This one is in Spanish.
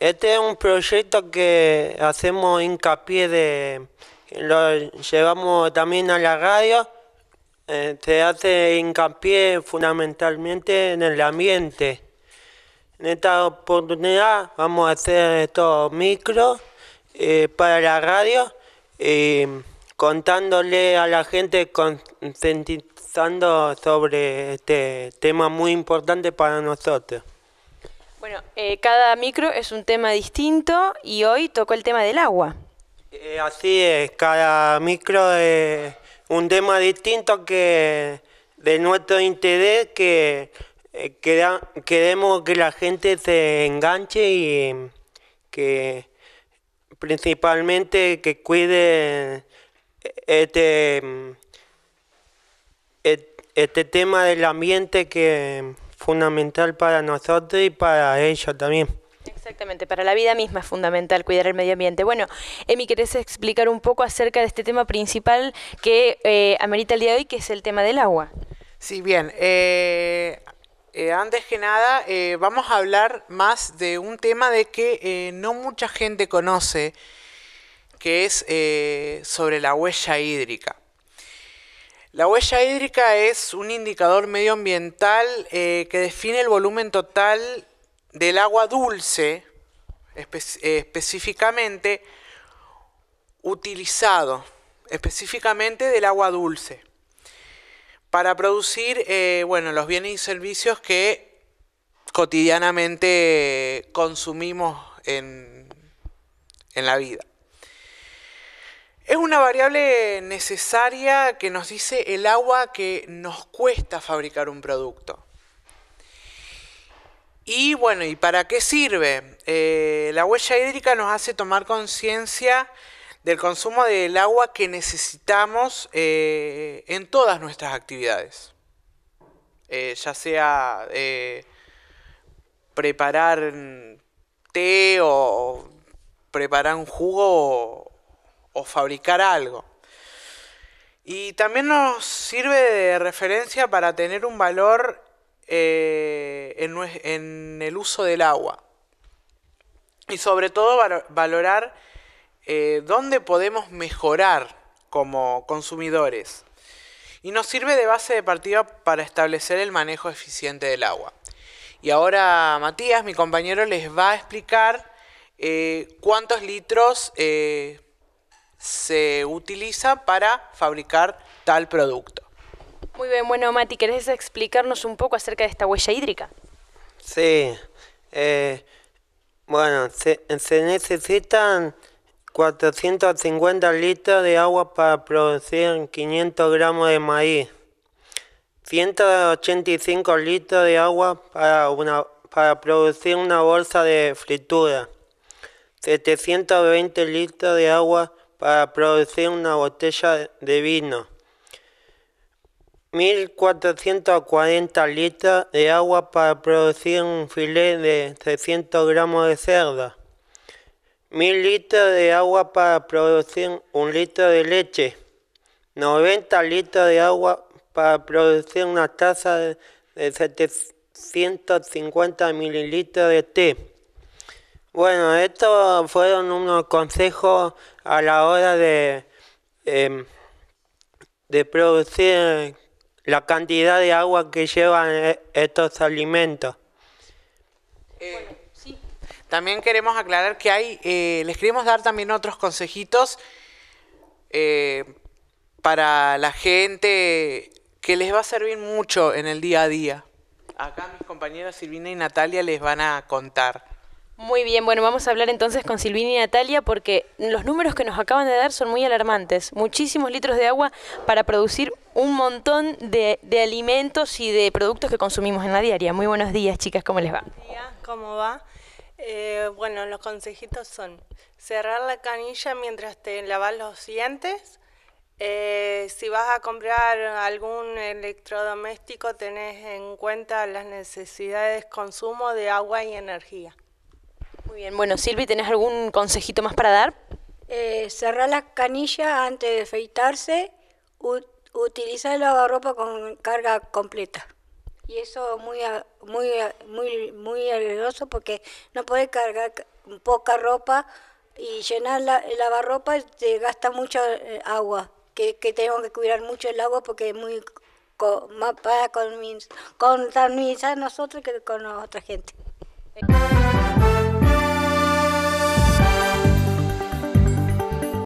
Este es un proyecto que hacemos hincapié de... Lo llevamos también a la radio. Eh, se hace hincapié fundamentalmente en el ambiente. En esta oportunidad vamos a hacer estos micros eh, para la radio, y contándole a la gente, concientizando sobre este tema muy importante para nosotros. Bueno, eh, cada micro es un tema distinto y hoy tocó el tema del agua. Eh, así es, cada micro es un tema distinto que de nuestro interés que eh, queremos que la gente se enganche y que principalmente que cuide este, este tema del ambiente que fundamental para nosotros y para ellos también. Exactamente, para la vida misma es fundamental cuidar el medio ambiente. Bueno, Emi, ¿querés explicar un poco acerca de este tema principal que eh, amerita el día de hoy, que es el tema del agua? Sí, bien. Eh, eh, antes que nada, vamos a hablar más de un tema de que no mucha gente conoce, que es sobre la huella hídrica. La huella hídrica es un indicador medioambiental eh, que define el volumen total del agua dulce, específicamente utilizado, específicamente del agua dulce, para producir eh, bueno, los bienes y servicios que cotidianamente consumimos en la vida. Es una variable necesaria que nos dice el agua que nos cuesta fabricar un producto. Y bueno, ¿y para qué sirve? Eh, la huella hídrica nos hace tomar conciencia del consumo del agua que necesitamos eh, en todas nuestras actividades. Eh, ya sea preparar té o preparar un jugo o fabricar algo. Y también nos sirve de referencia para tener un valor eh, en, el uso del agua. Y sobre todo valorar eh, dónde podemos mejorar como consumidores. Y nos sirve de base de partida para establecer el manejo eficiente del agua. Y ahora Matías, mi compañero, les va a explicar eh, cuántos litros se utiliza para fabricar tal producto. Muy bien, bueno Mati, ¿querés explicarnos un poco acerca de esta huella hídrica? Sí, eh, bueno, se, necesitan 450 litros de agua para producir 500 gramos de maíz, 185 litros de agua para, para producir una bolsa de fritura, 720 litros de agua para producir una botella de vino. 1440 litros de agua para producir un filete de 300 gramos de cerdo. 1000 litros de agua para producir un litro de leche. 90 litros de agua para producir una taza de 750 mililitros de té. Bueno, estos fueron unos consejos a la hora de, em, de producir la cantidad de agua que llevan eh, estos alimentos. sí. Eh, también queremos aclarar que hay, eh, les queremos dar también otros consejitos para la gente que les va a servir mucho en el día a día. Acá mis compañeras Silvina y Natalia les van a contar. Muy bien, bueno, vamos a hablar entonces con Silvina y Natalia porque los números que nos acaban de dar son muy alarmantes. Muchísimos litros de agua para producir un montón de, alimentos y de productos que consumimos en la diaria. Muy buenos días, chicas, ¿cómo les va? Buenos días, ¿cómo va? Eh, bueno, los consejitos son cerrar la canilla mientras te lavas los dientes. Eh, si vas a comprar algún electrodoméstico, tenés en cuenta las necesidades, consumo de agua y energía. Muy bien, bueno, Silvi, ¿tenés algún consejito más para dar? Eh, cerrar la canilla antes de afeitarse, utilizar el lavarropa con carga completa. Y eso muy muy muy muy alegroso porque no podés cargar poca ropa y llenar la, el lavarropa te gasta mucho eh, agua, que, que tengo que cuidar mucho el agua porque es muy más para contaminar con nosotros que con otra gente.